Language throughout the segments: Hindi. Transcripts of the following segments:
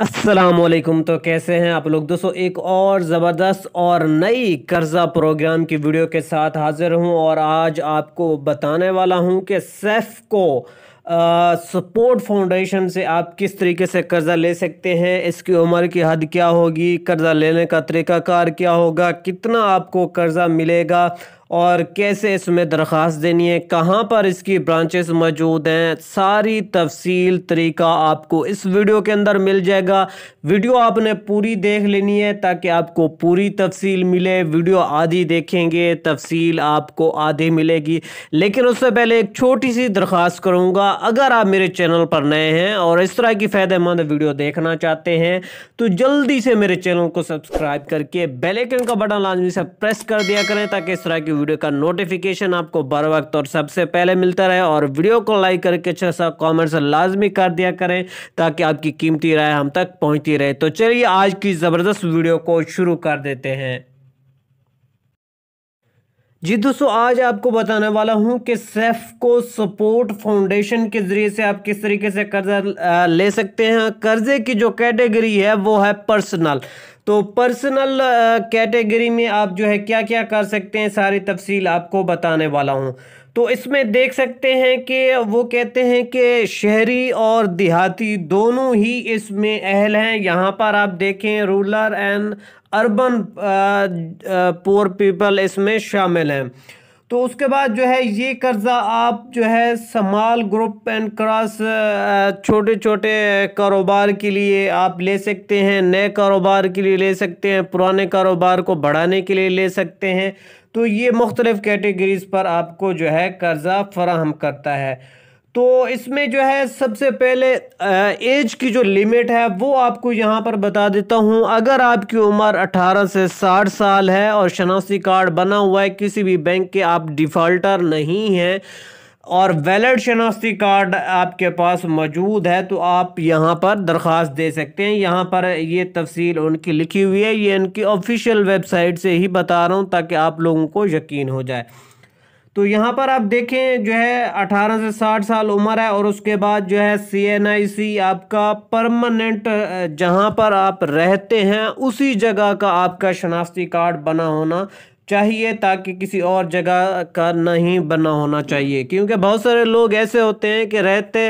असलकुम तो कैसे हैं आप लोग दोस्तों एक और ज़बरदस्त और नई कर्ज़ा प्रोग्राम की वीडियो के साथ हाज़िर हूं और आज आपको बताने वाला हूं कि सेफ़ को सपोर्ट फाउंडेशन से आप किस तरीके से कर्ज़ा ले सकते हैं इसकी उम्र की हद क्या होगी कर्ज़ा लेने का तरीक़ाकार क्या होगा कितना आपको कर्ज़ा मिलेगा और कैसे इसमें दरख्वास्त देनी है कहाँ पर इसकी ब्रांचेस मौजूद हैं सारी तफसील तरीका आपको इस वीडियो के अंदर मिल जाएगा वीडियो आपने पूरी देख लेनी है ताकि आपको पूरी तफसील मिले वीडियो आधी देखेंगे तफसील आपको आधी मिलेगी लेकिन उससे पहले एक छोटी सी दरख्वास्त करूँगा अगर आप मेरे चैनल पर नए हैं और इस तरह की फ़ायदेमंद वीडियो देखना चाहते हैं तो जल्दी से मेरे चैनल को सब्सक्राइब करके बेलेकन का बटन लाजमी से प्रेस कर दिया करें ताकि इस तरह की वीडियो का नोटिफिकेशन आपको बर वक्त और सबसे पहले मिलता रहे और वीडियो को लाइक करके अच्छा सा कॉमेंट्स लाजमी कर दिया करें ताकि आपकी कीमती राय हम तक पहुँचती रहे तो चलिए आज की ज़बरदस्त वीडियो को शुरू कर देते हैं जी दोस्तों आज आपको बताने वाला हूं कि सेफ को सपोर्ट फाउंडेशन के ज़रिए से आप किस तरीके से कर्जा ले सकते हैं कर्जे की जो कैटेगरी है वो है पर्सनल तो पर्सनल कैटेगरी में आप जो है क्या क्या कर सकते हैं सारी तफसील आपको बताने वाला हूं तो इसमें देख सकते हैं कि वो कहते हैं कि शहरी और देहाती दोनों ही इसमें अहल हैं यहाँ पर आप देखें rural and urban poor people इसमें शामिल हैं तो उसके बाद जो है ये कर्ज़ा आप जो है समाल ग्रुप एंड क्रॉस छोटे छोटे कारोबार के लिए आप ले सकते हैं नए कारोबार के लिए ले सकते हैं पुराने कारोबार को बढ़ाने के लिए ले सकते हैं तो ये मुख्तलिफ़ कैटेगरीज़ पर आपको जो है कर्ज़ा फराहम करता है तो इसमें जो है सबसे पहले एज की जो लिमिट है वो आपको यहाँ पर बता देता हूँ अगर आपकी उम्र 18 से 60 साल है और शनासी कार्ड बना हुआ है किसी भी बैंक के आप डिफ़ॉल्टर नहीं हैं और वैलिड शनाख्ती कार्ड आपके पास मौजूद है तो आप यहाँ पर दरख्वास्त दे सकते हैं यहाँ पर ये तफसील उनकी लिखी हुई है ये इनकी ऑफिशियल वेबसाइट से ही बता रहा हूँ ताकि आप लोगों को यकीन हो जाए तो यहाँ पर आप देखें जो है 18 से 60 साल उम्र है और उसके बाद जो है सी एन आई सी आपका परमानेंट जहाँ पर आप रहते हैं उसी जगह का आपका शनाख्ती कार्ड बना होना चाहिए ताकि किसी और जगह का नहीं बना होना चाहिए क्योंकि बहुत सारे लोग ऐसे होते हैं कि रहते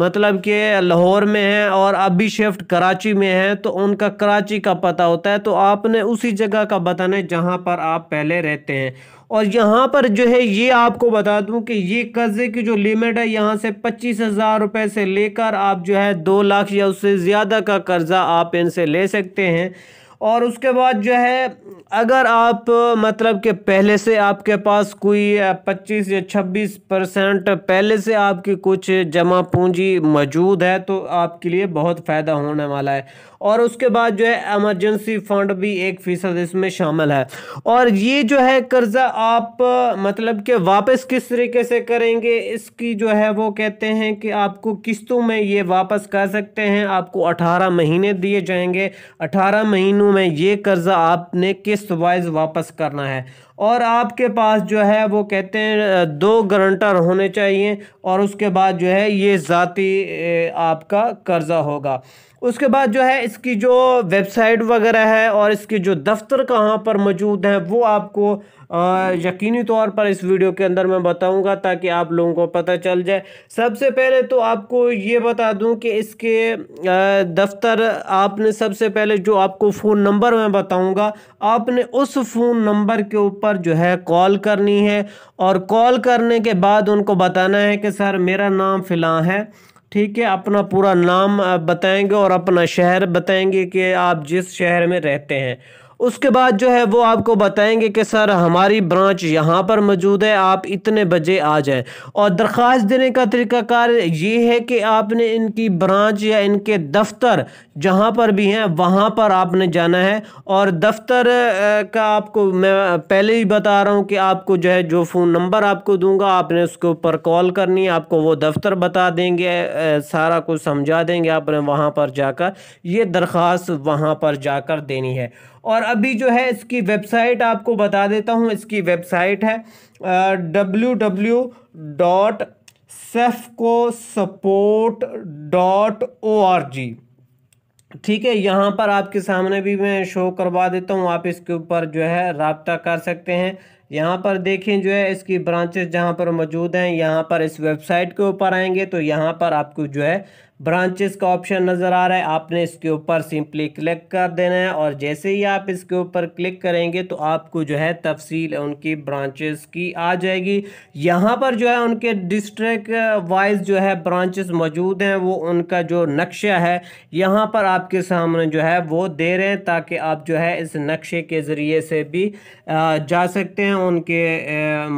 मतलब कि लाहौर में हैं और अभी शिफ्ट कराची में हैं तो उनका कराची का पता होता है तो आपने उसी जगह का बताना है जहाँ पर आप पहले रहते हैं और यहाँ पर जो है ये आपको बता दूँ कि ये कर्ज़े की जो लिमिट है यहाँ से पच्चीस हज़ार रुपये से लेकर आप जो है दो लाख या उससे ज़्यादा का कर्ज़ा आप इनसे ले सकते हैं और उसके बाद जो है अगर आप मतलब कि पहले से आपके पास कोई 25 या 26 परसेंट पहले से आपकी कुछ जमा पूंजी मौजूद है तो आपके लिए बहुत फ़ायदा होने वाला है और उसके बाद जो है एमरजेंसी फंड भी एक फ़ीसद इसमें शामिल है और ये जो है कर्ज़ा आप मतलब कि वापस किस तरीके से करेंगे इसकी जो है वो कहते हैं कि आपको किस्तों में ये वापस कर सकते हैं आपको अठारह महीने दिए जाएंगे अठारह महीनों महीनों में ये कर्ज़ आपने किस्त वाइज वापस करना है और आपके पास जो है वो कहते हैं दो गारंटर होने चाहिए और उसके बाद जो है ये ज़ाती आपका कर्ज़ा होगा उसके बाद जो है इसकी जो वेबसाइट वगैरह है और इसके जो दफ्तर कहाँ पर मौजूद हैं वो आपको यकीनी तौर पर इस वीडियो के अंदर मैं बताऊंगा ताकि आप लोगों को पता चल जाए सबसे पहले तो आपको ये बता दूं कि इसके दफ्तर आपने सबसे पहले जो आपको फ़ोन नंबर मैं बताऊंगा आपने उस फ़ोन नंबर के ऊपर पर जो है कॉल करनी है और कॉल करने के बाद उनको बताना है कि सर मेरा नाम फिलहाल है ठीक है अपना पूरा नाम बताएंगे और अपना शहर बताएंगे कि आप जिस शहर में रहते हैं उसके बाद जो है वो आपको बताएंगे कि सर हमारी ब्रांच यहाँ पर मौजूद है आप इतने बजे आ जाए और दरख्वास्त देने का तरीकाकार ये है कि आपने इनकी ब्रांच या इनके दफ्तर जहाँ पर भी हैं वहाँ पर आपने जाना है और दफ्तर का आपको मैं पहले ही बता रहा हूँ कि आपको जो है जो फ़ोन नंबर आपको दूंगा आपने उसके ऊपर कॉल करनी है आपको वो दफ्तर बता देंगे सारा कुछ समझा देंगे आपने वहाँ पर जाकर ये दरख्वास्त वहाँ पर जाकर देनी है और अभी जो है इसकी वेबसाइट आपको बता देता हूँ इसकी वेबसाइट है W W dot Safco support dot O R G ठीक है यहाँ पर आपके सामने भी मैं शो करवा देता हूँ आप इसके ऊपर जो है रबता कर सकते हैं यहाँ पर देखें जो है इसकी ब्रांचेस जहाँ पर मौजूद हैं यहाँ पर इस वेबसाइट के ऊपर आएंगे तो यहाँ पर आपको जो है ब्रांचेस का ऑप्शन नज़र आ रहा है आपने इसके ऊपर सिंपली क्लिक कर देना है और जैसे ही आप इसके ऊपर क्लिक करेंगे तो आपको जो है तफसील उनकी ब्रांचेस की आ जाएगी यहाँ पर जो है उनके डिस्ट्रिक वाइज जो है ब्रांचेस मौजूद हैं वो उनका जो नक्शा है यहाँ पर आपके सामने जो है वो दे रहे हैं ताकि आप जो है इस नक्शे के ज़रिए से भी जा सकते हैं उनके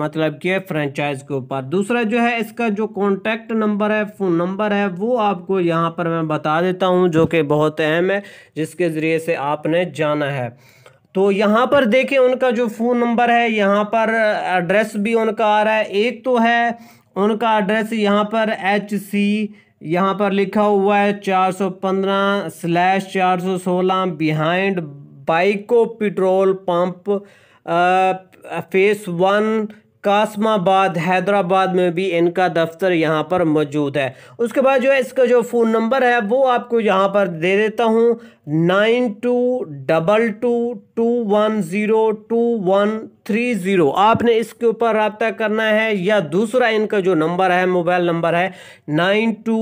मतलब के फ्रेंचाइज के ऊपर दूसरा जो है इसका जो कॉन्टैक्ट नंबर है फ़ोन नंबर है वो आप आपको यहाँ पर मैं बता देता हूँ जो कि बहुत अहम है जिसके ज़रिए से आपने जाना है तो यहाँ पर देखें उनका जो फ़ोन नंबर है यहाँ पर एड्रेस भी उनका आ रहा है एक तो है उनका एड्रेस यहाँ पर एच सी यहाँ पर लिखा हुआ है चार सौ पंद्रह स्लैश चार सौ सोलह behind Byco petrol pump phase one Qasimabad Hyderabad में भी इनका दफ्तर यहाँ पर मौजूद है उसके बाद जो है इसका जो फ़ोन नंबर है वो आपको यहाँ पर दे देता हूँ nine two double two two one zero two one three zero आपने इसके ऊपर रबता करना है या दूसरा इनका जो नंबर है मोबाइल नंबर है nine two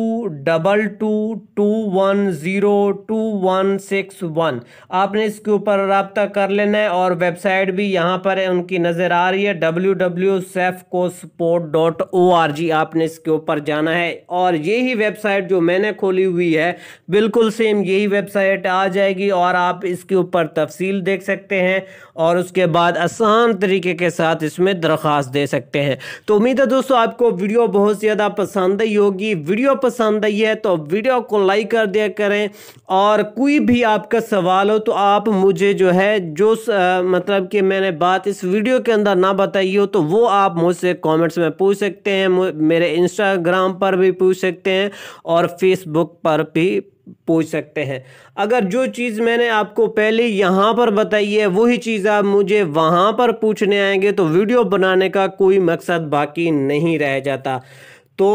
double two two one zero two one six one आपने इसके ऊपर रबता कर लेना है और वेबसाइट भी यहाँ पर है उनकी नज़र आ रही है W W Safco support dot O R G आपने इसके ऊपर जाना है और यही वेबसाइट जो मैंने खोली हुई है बिल्कुल सेम यही वेबसाइट आ जाएगी और आप इसके ऊपर तफसील देख सकते हैं और उसके बाद आसान तरीके के साथ इसमें दरख्वास्त दे सकते हैं तो उम्मीद है दोस्तों आपको वीडियो बहुत ज़्यादा पसंद आई होगी वीडियो पसंद आई है तो वीडियो को लाइक कर दिया करें और कोई भी आपका सवाल हो तो आप मुझे जो है जो स, आ, मतलब कि मैंने बात इस वीडियो के अंदर ना बताई हो तो वो आप मुझसे कॉमेंट्स में पूछ सकते हैं मेरे इंस्टाग्राम पर भी पूछ सकते हैं और फेसबुक पर भी पूछ सकते हैं अगर जो चीज़ मैंने आपको पहले यहाँ पर बताई है वही चीज़ आप मुझे वहाँ पर पूछने आएंगे तो वीडियो बनाने का कोई मकसद बाकी नहीं रह जाता तो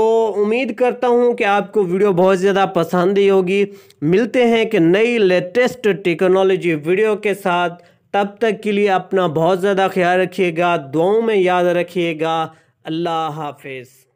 उम्मीद करता हूँ कि आपको वीडियो बहुत ज़्यादा पसंद ही होगी मिलते हैं कि नई लेटेस्ट टेक्नोलॉजी वीडियो के साथ तब तक के लिए अपना बहुत ज़्यादा ख्याल रखिएगा दुआओं में याद रखिएगा अल्लाह हाफिज़